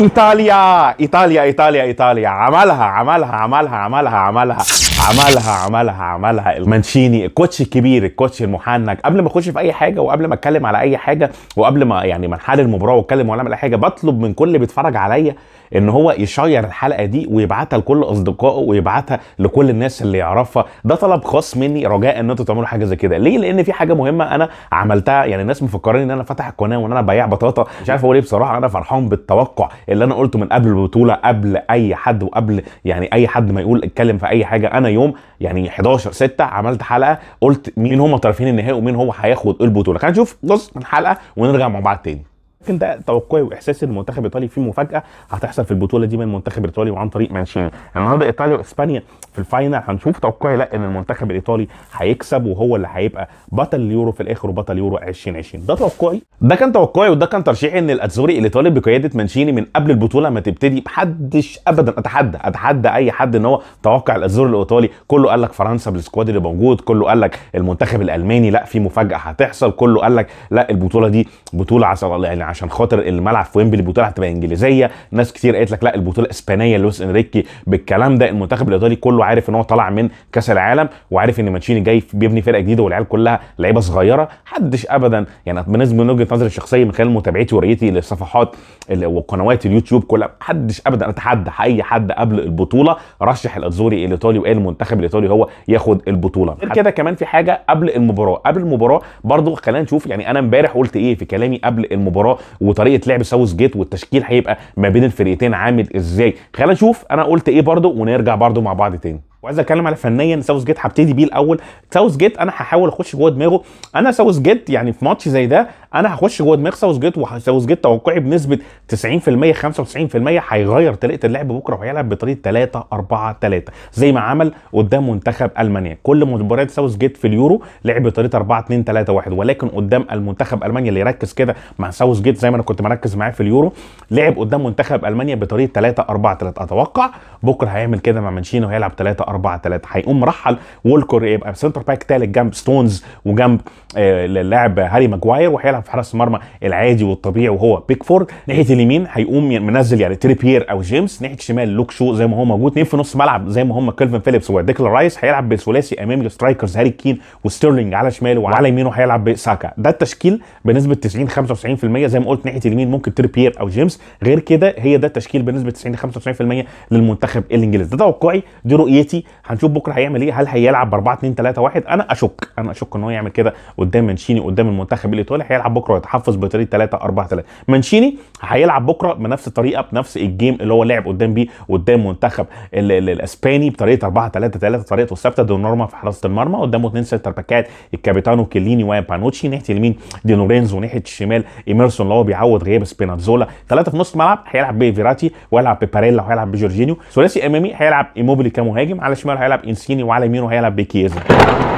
ايطاليا ايطاليا ايطاليا ايطاليا عملها عملها عملها عملها عملها عملها عملها عملها المانشيني الكوتش الكبير الكوتش المحنك قبل ما اخش في اي حاجه وقبل ما اتكلم على اي حاجه وقبل ما يعني ما نحلل المباراه واتكلم ولا اعمل اي حاجه بطلب من كل اللي بيتفرج عليا ان هو يشير الحلقه دي ويبعتها لكل اصدقائه ويبعتها لكل الناس اللي يعرفها ده طلب خاص مني رجاء ان انتوا تعملوا حاجه زي كده ليه لان في حاجه مهمه انا عملتها يعني الناس مفكرين ان انا فاتح القناه وان انا بياع بطاطا مش عارف اقول ايه بصراحه انا فرحان بالتوقع اللي انا قلته من قبل البطوله قبل اي حد وقبل يعني اي حد ما يقول اتكلم في اي حاجه انا يوم يعني 11 6 عملت حلقه قلت مين هم طرفين النهائي ومين هو هياخد البطوله خلينا نشوف جزء من الحلقه ونرجع مع بعض تاني لكن ده توقعي واحساسي ان المنتخب الايطالي فيه مفاجاه هتحصل في البطوله دي من المنتخب الايطالي وعن طريق مانشيني النهارده ايطاليا واسبانيا في الفاينل هنشوف توقعي لا ان المنتخب الايطالي هيكسب وهو اللي هيبقى بطل اليورو في الاخر وبطل يورو 2020 ده توقعي ده كان توقعي وده كان ترشيحي ان الاتزوري الايطالي بقياده مانشيني من قبل البطوله ما تبتدي محدش ابدا اتحدى اتحدى اي حد ان هو توقع الاتزوري الايطالي كله قال لك فرنسا بالسكواد اللي موجود كله قال لك المنتخب الالماني لا في مفاجاه هتحصل كله قال لك لا البطوله دي بطوله يعني عشان خاطر الملعب في ويمبلي البطوله هتبقى انجليزيه ناس كتير قالت لك لا البطوله اسبانيه لويس انريكي بالكلام ده المنتخب الايطالي كله عارف ان هو طالع من كاس العالم وعارف ان مانشيني جاي بيبني فرقه جديده والعيال كلها لعيبه صغيره حدش ابدا يعني بالنسبه من وجهه نظري الشخصيه من خلال متابعتي ورؤيتي للصفحات وقنوات اليوتيوب كلها حدش ابدا اتحدى اي حد قبل البطوله رشح الاتزوري الايطالي وقال المنتخب الايطالي هو ياخد البطوله غير كده كمان في حاجه قبل المباراه قبل المباراه برضو خلينا نشوف يعني انا امبارح قلت ايه في كلامي قبل المباراه وطريقه لعب ساوث جيت والتشكيل هيبقى ما بين الفرقتين عامل ازاي خلينا نشوف انا قلت ايه برده ونرجع برده مع بعض تاني وعايز اتكلم على فنيا ساوث جيت هبتدي بيه الاول ساوث جيت انا هحاول اخش جوه دماغه انا ساوث جيت يعني في ماتش زي ده انا هخش جوه دماغ ساوث جيت وساوث جيت توقعي بنسبه 90% 95% هيغير طريقه اللعب بكره وهيلعب بطريقه 3 4 3 زي ما عمل قدام منتخب المانيا كل مباريات ساوث جيت في اليورو لعب بطريقه 4 2 3 1 ولكن قدام المنتخب المانيا اللي يركز كده مع ساوث جيت زي ما انا كنت مركز معاه في اليورو لعب قدام منتخب المانيا بطريقه 3 4 3 اتوقع بكره هيعمل كده مع مانشينو وهيلعب 3 4 3 هيقوم مرحل وولكر يبقى سنتر باك ثالث جنب ستونز وجنب اللاعب آه، هاري ماجواير وهيلعب في حراس المرمى العادي والطبيعي وهو بيكفورد ناحيه اليمين هيقوم منزل يعني تريبير او جيمس ناحيه الشمال لوك شو زي ما هو موجود اثنين في نص ملعب زي ما هم كيلفن فيليبس وديكلان رايس هيلعب بثلاثي امام السترايكرز هاري كين وستيرلينج على شماله وعلى يمينه هيلعب بساكا ده التشكيل بنسبه 90 95% زي ما قلت ناحيه اليمين ممكن تريبير او جيمس غير كده هي ده التشكيل بنسبه 90 95% للمنتخب الانجليزي ده توقعي دي رؤيتي هنشوف بكره هيعمل ايه هل هيلعب ب 4 2 3 1 انا اشك انا اشك ان هو يعمل كده قدام منشيني قدام المنتخب الايطالي هيلعب بكره ويتحفظ بطريقه 3 4 3 مانشيني هيلعب بكره بنفس الطريقه بنفس الجيم اللي هو لعب قدام بيه قدام منتخب الاسباني بطريقه 4 3 3 طريقته الثابته دوناروما في حراسه المرمى قدامه اثنين سنتر باكات الكابيتانو كيليني وبانوتشي ناحيه اليمين دي لورينزو ناحيه الشمال ايميرسون اللي هو بيعوض غياب سبينازولا ثلاثه في نص الملعب هيلعب بفيراتي ويلعب بباريلا وهيلعب بجورجينيو ثلاثي امامي هيلعب ايموبيلي كمهاجم على الشمال هيلعب انسيني وعلى يمينه هيلعب بكيزا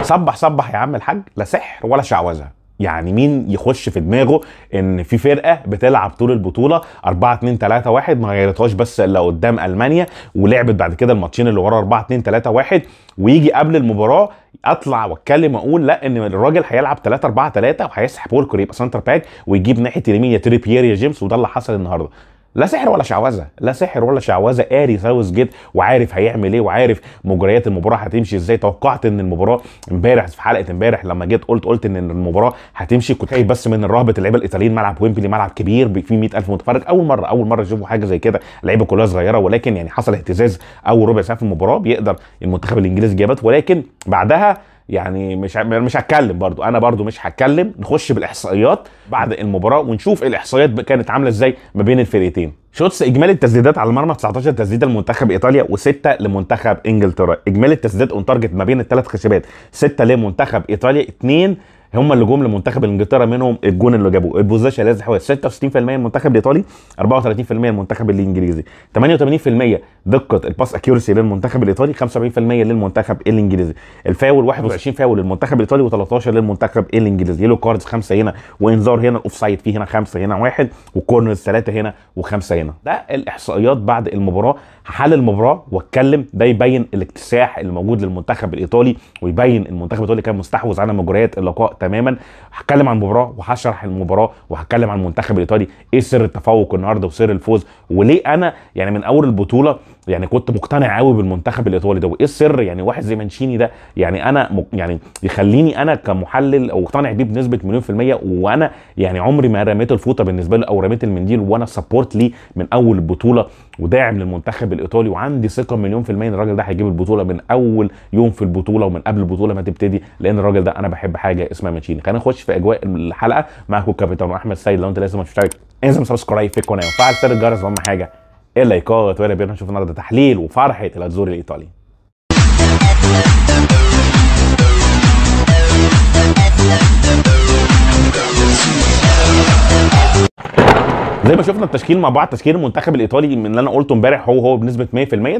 صبح صبح يا عم الحاج لا سحر ولا شعوذه يعني مين يخش في دماغه ان في فرقه بتلعب طول البطوله 4 2 3 1 ما غيرتهاش بس الا قدام المانيا ولعبت بعد كده الماتشين اللي ورا 4 2 3 1 ويجي قبل المباراه اطلع واتكلم اقول لا ان الراجل هيلعب 3 4 3 وهيسحب وولكر يبقى سنتر باك ويجيب ناحيه اليمين يا تريبيير يا جيمس وده اللي حصل النهارده لا سحر ولا شعوذه لا سحر ولا شعوذه قاري ساوث جيت وعارف هيعمل ايه وعارف مجريات المباراه هتمشي ازاي توقعت ان المباراه امبارح في حلقه امبارح لما جيت قلت قلت ان المباراه هتمشي كنت خايف بس من رهبه اللعيبه الايطاليين ملعب ويمبلي ملعب كبير فيه 100000 متفرج اول مره اول مره يشوفوا حاجه زي كده اللعيبه كلها صغيره ولكن يعني حصل اهتزاز اول ربع ساعه في المباراه بيقدر المنتخب الانجليزي جابت ولكن بعدها يعني مش مش هتكلم برضو انا برضو مش هتكلم نخش بالاحصائيات بعد المباراه ونشوف الاحصائيات كانت عامله ازاي ما بين الفرقتين شوتس اجمالي التسديدات على المرمى 19 تسديده لمنتخب ايطاليا وسته لمنتخب انجلترا اجمالي التسديدات اون تارجت ما بين الثلاث خشبات سته لمنتخب ايطاليا اثنين هم اللي جم لمنتخب انجلترا منهم الجون اللي جابوه البوزيشن لازم حوالي 66% المنتخب الايطالي 34% المنتخب الانجليزي 88% دقه الباس اكيورسي للمنتخب الايطالي 75% للمنتخب الانجليزي الفاول 21 فاول للمنتخب الايطالي و13 للمنتخب الانجليزي يلو كاردز خمسه هنا وانذار هنا اوف سايد فيه هنا خمسه هنا واحد وكورنرز ثلاثه هنا وخمسه هنا ده الاحصائيات بعد المباراه هحلل المباراه واتكلم ده يبين الاكتساح اللي موجود للمنتخب الايطالي ويبين المنتخب الايطالي كان مستحوذ على مجريات اللقاء تماما هتكلم عن المباراه وهشرح المباراه وهتكلم عن المنتخب الايطالي ايه سر التفوق النهارده وسر الفوز وليه انا يعني من اول البطوله يعني كنت مقتنع قوي بالمنتخب الايطالي ده وايه السر يعني واحد زي مانشيني ده يعني انا يعني يخليني انا كمحلل اقتنع بيه بنسبه مليون في الميه وانا يعني عمري ما رميت الفوطه بالنسبه له او رميت المنديل وانا سبورت ليه من اول البطوله وداعم للمنتخب الايطالي وعندي ثقه مليون في الميه ان الراجل ده هيجيب البطوله من اول يوم في البطوله ومن قبل البطوله ما تبتدي لان الراجل ده انا بحب حاجه اسمها ماتشيني خلينا نخش في اجواء الحلقه معاكم الكابتن احمد سيد لو انت لازم تشترك انزل سبسكرايب في القناه وفعل زر الجرس اهم حاجه اللايكات ولا بينا نشوف النهارده تحليل وفرحه الازور الايطالي زي ما شفنا التشكيل مع بعض تشكيل المنتخب الايطالي من اللي انا قلته امبارح هو هو بنسبه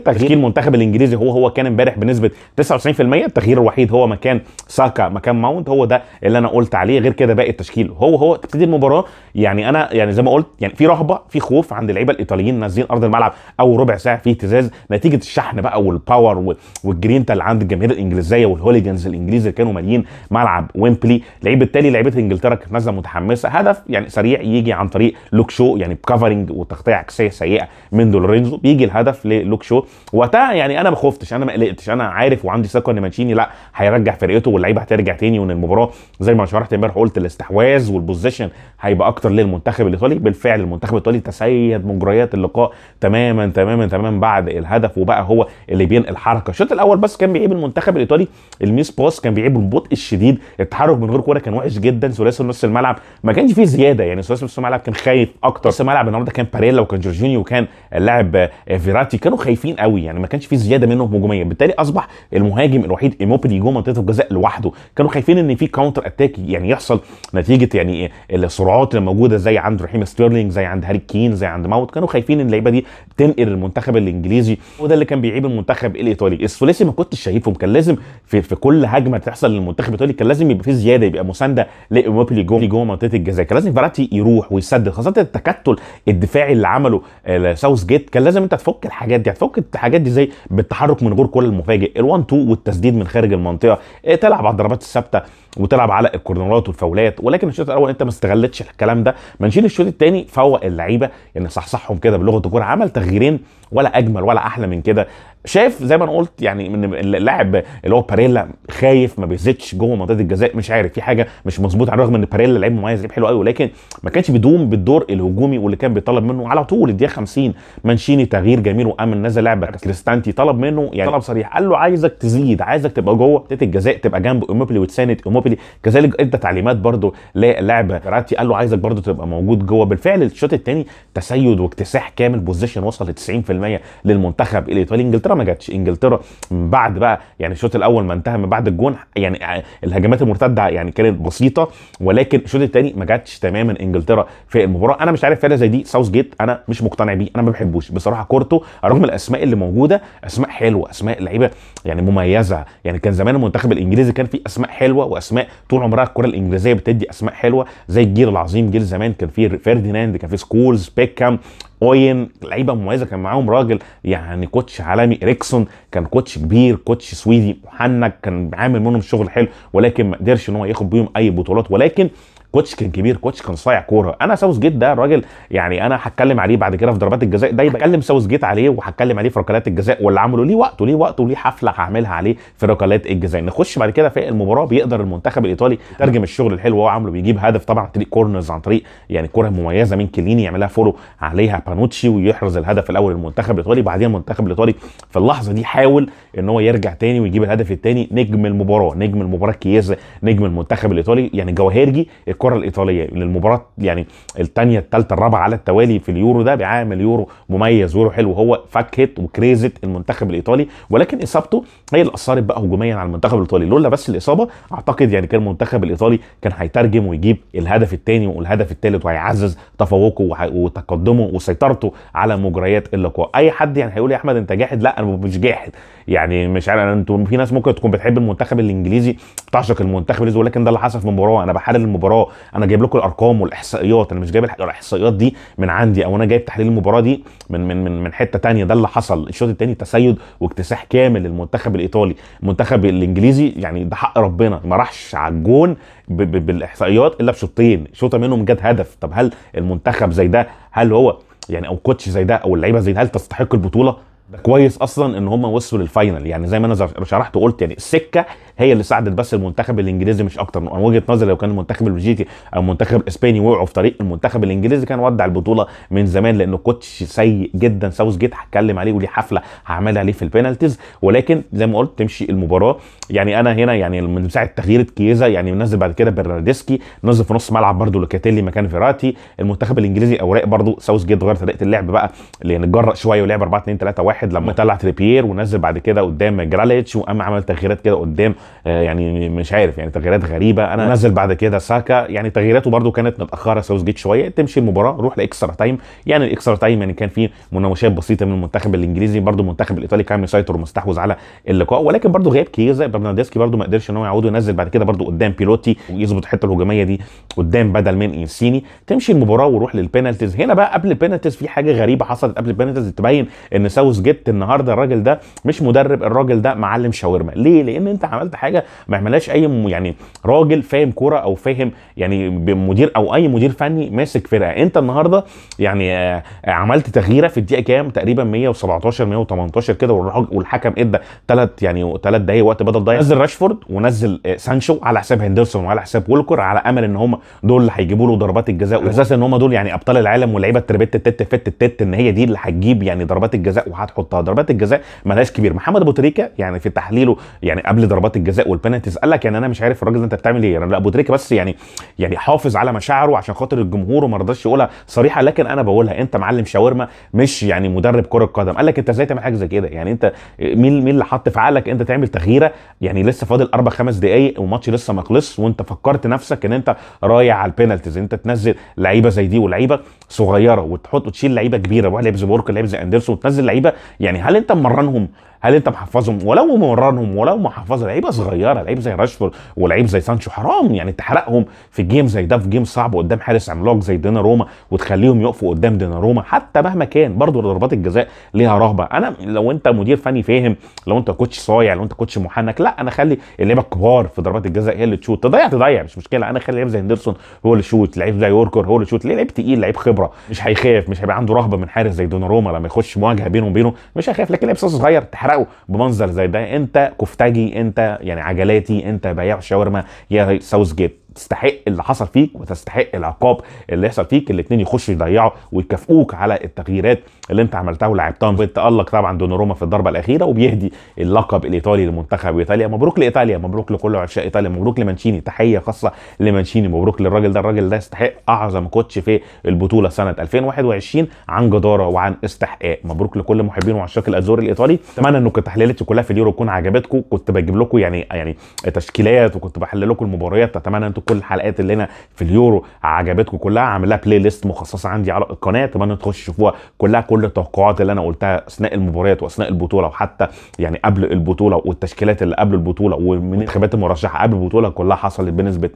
100% تشكيل المنتخب الانجليزي هو هو كان امبارح بنسبه 99% التغيير الوحيد هو مكان ساكا مكان ماونت هو ده اللي انا قلت عليه غير كده باقي التشكيل هو هو تبتدي المباراه يعني انا يعني زي ما قلت يعني في رهبه في خوف عند اللعيبه الايطاليين نازلين ارض الملعب اول ربع ساعه في اهتزاز نتيجه الشحن بقى والباور والجرينتا اللي عند الجماهير الانجليزيه والهوليجنز الانجليز اللي كانوا ماليين ملعب ويمبلي لعيبه تالي لعيبه انجلترا كانت نازله متحمسه هدف يعني سريع يجي عن طريق لوك شو يعني بكفرنج وتغطيه عكسيه سيئه من دولورينزو بيجي الهدف للوك شو وقتها يعني انا ما خفتش انا ما قلقتش انا عارف وعندي ثقه ان مانشيني لا هيرجع فرقته واللعيبه هترجع تاني وان المباراه زي ما شرحت امبارح قلت الاستحواذ والبوزيشن هيبقى اكتر للمنتخب الايطالي بالفعل المنتخب الايطالي تسيد مجريات اللقاء تماما تماما تماما بعد الهدف وبقى هو اللي بينقل حركه الشوط الاول بس كان بيعيب المنتخب الايطالي الميس باس كان بيعيب البطء الشديد التحرك من غير كوره كان وحش جدا ثلاثي نص الملعب ما كانش فيه زياده يعني ثلاثي نص الملعب كان خايف اكتر حراسه الملعب النهارده كان باريلا وكان جورجينيو وكان اللاعب فيراتي كانوا خايفين قوي يعني ما كانش في زياده منهم هجوميا بالتالي اصبح المهاجم الوحيد ايموبيلي جوه منطقه الجزاء لوحده كانوا خايفين ان في كاونتر اتاك يعني يحصل نتيجه يعني الصراعات اللي موجوده زي عند رحيم ستيرلينج زي عند هاري كين زي عند ماوت كانوا خايفين ان اللعيبه دي تنقل المنتخب الانجليزي وده اللي كان بيعيب المنتخب الايطالي الثلاثي ما كنتش شايفهم كان لازم في, في كل هجمه تحصل للمنتخب الايطالي كان لازم يبقى في زياده يبقى مسانده لايموبيلي جوه منطقه الجزاء كان لازم فيراتي يروح ويسدد خاصه التكتل الدفاعي اللي عمله آه، ساوث جيت كان لازم انت تفك الحاجات دي هتفك الحاجات دي زي بالتحرك من غير كل المفاجئ ال1 2 والتسديد من خارج المنطقه آه، تلعب على الضربات الثابته وتلعب على الكورنرات والفاولات ولكن الشوط الاول انت ما استغلتش الكلام ده منشيل الشوط الثاني فوق اللعيبه يعني صحصحهم كده بلغه الكوره عمل تغييرين ولا اجمل ولا احلى من كده شايف زي ما انا قلت يعني من اللاعب اللي هو باريلا خايف ما بيزيدش جوه منطقه الجزاء مش عارف في حاجه مش مظبوطه على الرغم ان باريلا لعيب مميز لعيب حلو قوي ولكن ما كانش بيدوم بالدور الهجوم الهجومي واللي كان بيطلب منه على طول الدقيقه 50 مانشيني تغيير جميل وامن نزل لعبه كريستانتي طلب منه يعني طلب صريح قال له عايزك تزيد عايزك تبقى جوه تيت الجزاء تبقى جنب اوموبلي وتساند اوموبلي كذلك ادى تعليمات برده للاعب فيراتي قال له عايزك برده تبقى موجود جوه بالفعل الشوط الثاني تسيد واكتساح كامل بوزيشن وصل ل 90% للمنتخب الايطالي انجلترا ما جاتش انجلترا من بعد بقى يعني الشوط الاول ما انتهى من بعد الجون يعني الهجمات المرتده يعني كانت بسيطه ولكن الشوط الثاني ما جاتش تماما انجلترا في المباراه انا مش عارف فرقه زي دي ساوث جيت انا مش مقتنع بيه انا ما بحبوش بصراحه كورته رغم الاسماء اللي موجوده اسماء حلوه اسماء لعيبه يعني مميزه يعني كان زمان المنتخب الانجليزي كان فيه اسماء حلوه واسماء طول عمرها الكره الانجليزيه بتدي اسماء حلوه زي الجيل العظيم جيل زمان كان فيه فيرديناند كان فيه سكولز بيكام اوين لعيبه مميزه كان معاهم راجل يعني كوتش عالمي اريكسون كان كوتش كبير كوتش سويدي محنك كان عامل منهم شغل حلو ولكن ما قدرش ان هو ياخد بيهم اي بطولات ولكن كوتش كان كبير كوتش كان صايع كوره انا ساوث جيت ده راجل يعني انا هتكلم عليه بعد كده في ضربات الجزاء ده يبقى اتكلم ساوث جيت عليه وهتكلم عليه في ركلات الجزاء واللي عمله ليه وقته ليه وقته وليه حفله هعملها عليه في ركلات الجزاء نخش بعد كده في المباراه بيقدر المنتخب الايطالي يترجم الشغل الحلو هو عامله بيجيب هدف طبعا عن طريق كورنرز عن طريق يعني كوره مميزه من كليني يعملها فولو عليها بانوتشي ويحرز الهدف الاول للمنتخب الايطالي بعدين المنتخب الايطالي في اللحظه دي حاول ان هو يرجع تاني ويجيب الهدف التاني نجم المباراه نجم المباراه كيزا نجم المنتخب الايطالي يعني جواهرجي الكره الايطاليه للمباراه يعني الثانيه الثالثه الرابعه على التوالي في اليورو ده بيعامل يورو مميز يورو حلو هو هيت وكريزت المنتخب الايطالي ولكن اصابته هي اللي اثرت بقى هجوميا على المنتخب الايطالي لولا بس الاصابه اعتقد يعني كان المنتخب الايطالي كان هيترجم ويجيب الهدف الثاني والهدف الثالث وهيعزز تفوقه وتقدمه وسيطرته على مجريات اللقاء اي حد يعني هيقول يا احمد انت جاحد لا انا مش جاحد يعني مش عارف انتوا في ناس ممكن تكون بتحب المنتخب الانجليزي بتعشق المنتخب الانجليزي ولكن ده اللي حصل في المباراه انا بحلل المباراه انا جايب لكم الارقام والاحصائيات انا مش جايب الاحصائيات دي من عندي او انا جايب تحليل المباراه دي من من من, من حته ثانيه ده اللي حصل الشوط الثاني تسيد واكتساح كامل للمنتخب الايطالي المنتخب الانجليزي يعني ده حق ربنا ما راحش على الجون بالاحصائيات الا بشوطين شوطه منهم جت هدف طب هل المنتخب زي ده هل هو يعني او كوتش زي ده او اللعيبه زي ده هل تستحق البطوله ده كويس اصلا ان هم وصلوا للفاينل يعني زي ما انا شرحت وقلت يعني السكه هي اللي ساعدت بس المنتخب الانجليزي مش اكتر من وجهه نظري لو كان المنتخب البلجيكي او المنتخب الاسباني وقعوا في طريق المنتخب الانجليزي كان ودع البطوله من زمان لان كوتش سيء جدا ساوث جيت هتكلم عليه وليه حفله هعملها عليه في البينالتيز ولكن زي ما قلت تمشي المباراه يعني انا هنا يعني من ساعه تغيير كيزا يعني نزل بعد كده برناردسكي نزل في نص ملعب برده لوكاتيلي مكان فيراتي المنتخب الانجليزي اوراق برده ساوث جيت غير طريقه اللعب بقى لان جرأ شويه ولعب 4 2 3 1 واحد لما طلع تريبير ونزل بعد كده قدام جراليتش وقام عمل تغييرات كده قدام آه، يعني مش عارف يعني تغييرات غريبه انا نعم. نزل بعد كده ساكا يعني تغييراته برده كانت متاخره ساوث جيت شويه تمشي المباراه روح لاكسترا تايم يعني الاكسترا تايم يعني كان فيه مناوشات بسيطه من المنتخب الانجليزي برده المنتخب الايطالي كان مسيطر ومستحوذ على اللقاء ولكن برده غياب كيزا برناردسكي برده ما قدرش ان هو يعود ينزل بعد كده برده قدام بيلوتي ويظبط الحته الهجوميه دي قدام بدل من انسيني تمشي المباراه وروح للبينالتيز هنا بقى قبل البينالتيز في حاجه غريبه حصلت قبل البينالتيز تبين ان ساوث جبت النهارده الراجل ده مش مدرب الراجل ده معلم شاورما ليه لان انت عملت حاجه ما عملهاش اي يعني راجل فاهم كوره او فاهم يعني مدير او اي مدير فني ماسك فرقه انت النهارده يعني آه، عملت تغييره في الدقيقه كام تقريبا 117 118 كده والحكم ادى ثلاث يعني ثلاث دقايق وقت بدل ضايع نزل راشفورد ونزل آه، سانشو على حساب هندرسون وعلى حساب وولكر على امل ان هم دول اللي هيجيبوا له ضربات الجزاء واساس ان هم دول يعني ابطال العالم ولاعيبه التربت التت فت التت ان هي دي اللي هتجيب يعني ضربات الجزاء وهتحط تحطها ضربات الجزاء ملهاش كبير محمد ابو تريكه يعني في تحليله يعني قبل ضربات الجزاء والبنالتيز قال لك يعني انا مش عارف الراجل ده انت بتعمل ايه يعني لا ابو تريكه بس يعني يعني حافظ على مشاعره عشان خاطر الجمهور وما رضاش يقولها صريحه لكن انا بقولها انت معلم شاورما مش يعني مدرب كره قدم قال لك انت ازاي تعمل حاجه زي كده يعني انت مين مين اللي حط في عقلك انت تعمل تغييره يعني لسه فاضل اربع خمس دقائق والماتش لسه ما وانت فكرت نفسك ان انت رايح على البينالتيز انت تنزل لعيبه زي دي ولعيبه صغيره وتحط وتشيل لعيبه كبيره واحد لعيب زي بورك لعيب زي اندرسون وتنزل لعيبه يعني هل انت مرنهم هل انت محفظهم ولو ممرنهم ولو محفظه لعيبه صغيره لعيب زي راشفورد ولعيب زي سانشو حرام يعني تحرقهم في جيم زي ده في جيم صعب قدام حارس عملاق زي دينا روما وتخليهم يقفوا قدام دينا روما حتى مهما كان برضه ضربات الجزاء ليها رهبه انا لو انت مدير فني فاهم لو انت كوتش صايع لو انت كوتش محنك لا انا خلي اللعيبه الكبار في ضربات الجزاء هي اللي تشوت تضيع تضيع مش مشكله انا خلي لعيب زي هندرسون هو اللي يشوت لعيب زي يوركر هو اللي يشوت ليه لعيب تقيل لعيب خبره مش هيخاف مش هيبقى عنده رهبه من حارس زي روما لما يخش مواجهه بينه وبينه مش هيخاف لكن لعيب صغير بتحرقه بمنظر زي ده انت كفتاجي انت يعني عجلاتي انت بياع شاورما يا ساوث جيت تستحق اللي حصل فيك وتستحق العقاب اللي يحصل فيك الاثنين يخشوا يضيعوا ويكافئوك على التغييرات اللي انت عملتها ولعبتها بيتألق طبعا دوناروما في الضربه الاخيره وبيهدي اللقب الايطالي لمنتخب ايطاليا مبروك لايطاليا مبروك لكل عشاق ايطاليا مبروك لمانشيني تحيه خاصه لمانشيني مبروك للراجل ده الراجل ده يستحق اعظم كوتش في البطوله سنه 2021 عن جداره وعن استحقاق مبروك لكل محبين وعشاق الازور الايطالي اتمنى انكم تحليلاتي كلها في اليورو تكون عجبتكم كنت بجيب لكم يعني يعني تشكيلات وكنت بحلل لكم المباريات اتمنى ان كل الحلقات اللي هنا في اليورو عجبتكم كلها عامل لها بلاي ليست مخصصه عندي على القناه اتمنى تخش تشوفوها كلها كل التوقعات اللي انا قلتها اثناء المباريات واثناء البطوله وحتى يعني قبل البطوله والتشكيلات اللي قبل البطوله والمنتخبات المرشحه قبل البطوله كلها حصلت بنسبه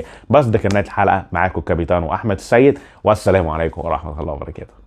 100% بس ده كانت الحلقه معاكم كابيتان واحمد السيد والسلام عليكم ورحمه الله وبركاته